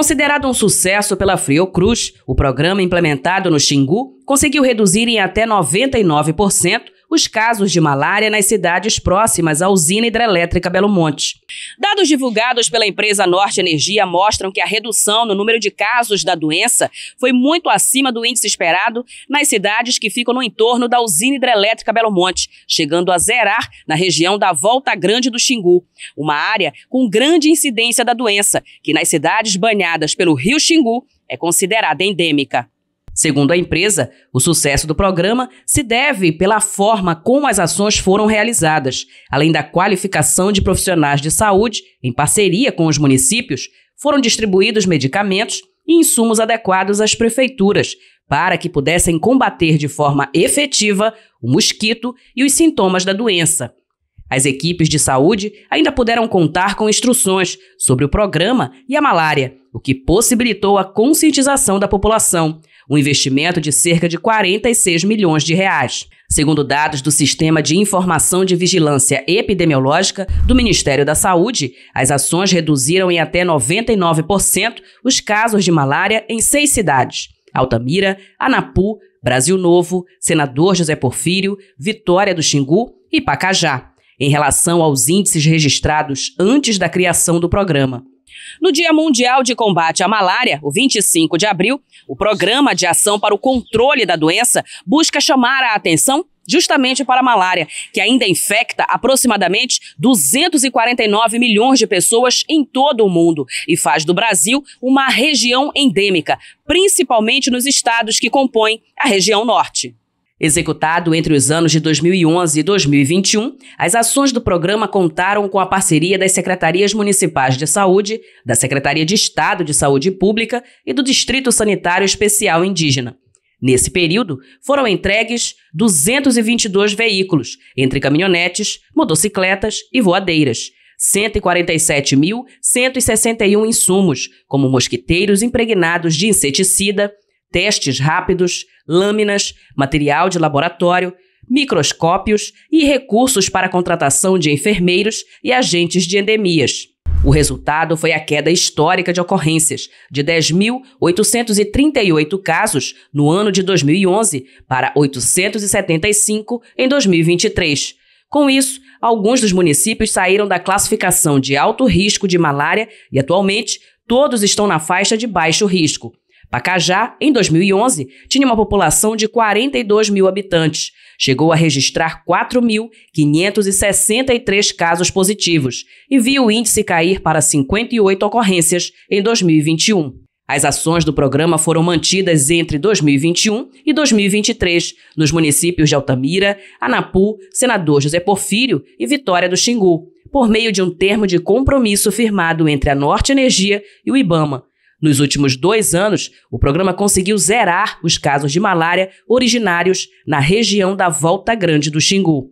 Considerado um sucesso pela Friocruz, o programa implementado no Xingu conseguiu reduzir em até 99% os casos de malária nas cidades próximas à usina hidrelétrica Belo Monte. Dados divulgados pela empresa Norte Energia mostram que a redução no número de casos da doença foi muito acima do índice esperado nas cidades que ficam no entorno da usina hidrelétrica Belo Monte, chegando a zerar na região da Volta Grande do Xingu, uma área com grande incidência da doença, que nas cidades banhadas pelo rio Xingu é considerada endêmica. Segundo a empresa, o sucesso do programa se deve pela forma como as ações foram realizadas, além da qualificação de profissionais de saúde em parceria com os municípios, foram distribuídos medicamentos e insumos adequados às prefeituras para que pudessem combater de forma efetiva o mosquito e os sintomas da doença. As equipes de saúde ainda puderam contar com instruções sobre o programa e a malária, o que possibilitou a conscientização da população um investimento de cerca de 46 milhões de reais, segundo dados do Sistema de Informação de Vigilância Epidemiológica do Ministério da Saúde. As ações reduziram em até 99% os casos de malária em seis cidades: Altamira, Anapu, Brasil Novo, Senador José Porfírio, Vitória do Xingu e Pacajá, em relação aos índices registrados antes da criação do programa. No Dia Mundial de Combate à Malária, o 25 de abril, o Programa de Ação para o Controle da Doença busca chamar a atenção justamente para a malária, que ainda infecta aproximadamente 249 milhões de pessoas em todo o mundo e faz do Brasil uma região endêmica, principalmente nos estados que compõem a região norte. Executado entre os anos de 2011 e 2021, as ações do programa contaram com a parceria das Secretarias Municipais de Saúde, da Secretaria de Estado de Saúde Pública e do Distrito Sanitário Especial Indígena. Nesse período, foram entregues 222 veículos, entre caminhonetes, motocicletas e voadeiras. 147.161 insumos, como mosquiteiros impregnados de inseticida, testes rápidos, lâminas, material de laboratório, microscópios e recursos para a contratação de enfermeiros e agentes de endemias. O resultado foi a queda histórica de ocorrências, de 10.838 casos no ano de 2011 para 875 em 2023. Com isso, alguns dos municípios saíram da classificação de alto risco de malária e, atualmente, todos estão na faixa de baixo risco. Pacajá, em 2011, tinha uma população de 42 mil habitantes. Chegou a registrar 4.563 casos positivos e viu o índice cair para 58 ocorrências em 2021. As ações do programa foram mantidas entre 2021 e 2023 nos municípios de Altamira, Anapu, Senador José Porfírio e Vitória do Xingu, por meio de um termo de compromisso firmado entre a Norte Energia e o Ibama, nos últimos dois anos, o programa conseguiu zerar os casos de malária originários na região da Volta Grande do Xingu.